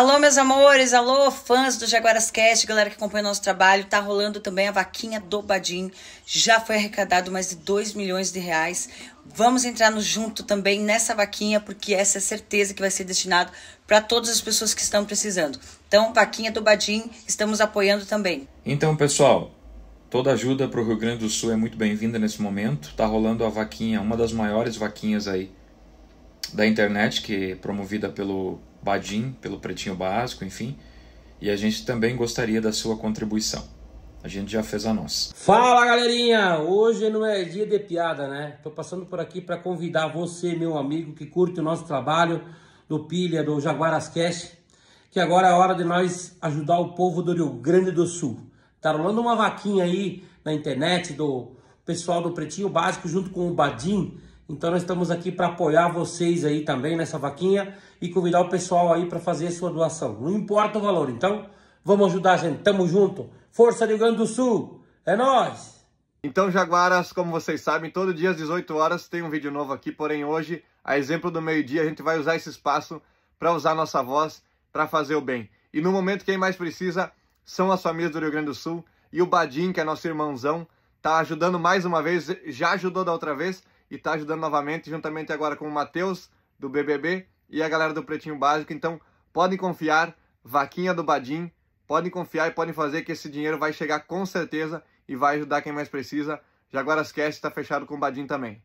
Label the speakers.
Speaker 1: Alô, meus amores, alô, fãs do Jaguarascast, galera que acompanha o nosso trabalho. Tá rolando também a vaquinha do Badim. Já foi arrecadado mais de 2 milhões de reais. Vamos entrar no junto também nessa vaquinha, porque essa é certeza que vai ser destinado para todas as pessoas que estão precisando. Então, vaquinha do Badim, estamos apoiando também.
Speaker 2: Então, pessoal, Toda ajuda para o Rio Grande do Sul é muito bem-vinda nesse momento. Está rolando a vaquinha, uma das maiores vaquinhas aí da internet, que é promovida pelo Badim pelo Pretinho Básico, enfim. E a gente também gostaria da sua contribuição. A gente já fez a nossa. Fala
Speaker 3: galerinha! Hoje não é dia de piada, né? Tô passando por aqui para convidar você, meu amigo, que curte o nosso trabalho do Pilha, do Jaguaras Cash, que agora é hora de nós ajudar o povo do Rio Grande do Sul. Tá rolando uma vaquinha aí na internet do pessoal do Pretinho Básico junto com o Badim então nós estamos aqui para apoiar vocês aí também nessa vaquinha e convidar o pessoal aí para fazer a sua doação. Não importa o valor, então vamos ajudar, a gente. Tamo junto. Força Rio Grande do Sul.
Speaker 4: É nós. Então, Jaguaras, como vocês sabem, todo dia às 18 horas tem um vídeo novo aqui, porém hoje, a exemplo do meio-dia, a gente vai usar esse espaço para usar nossa voz para fazer o bem. E no momento quem mais precisa são as famílias do Rio Grande do Sul e o Badim, que é nosso irmãozão, tá ajudando mais uma vez, já ajudou da outra vez, e está ajudando novamente, juntamente agora com o Matheus, do BBB, e a galera do Pretinho Básico. Então, podem confiar, vaquinha do Badim, podem confiar e podem fazer que esse dinheiro vai chegar com certeza e vai ajudar quem mais precisa. Jaguaras Cast está fechado com o Badim também.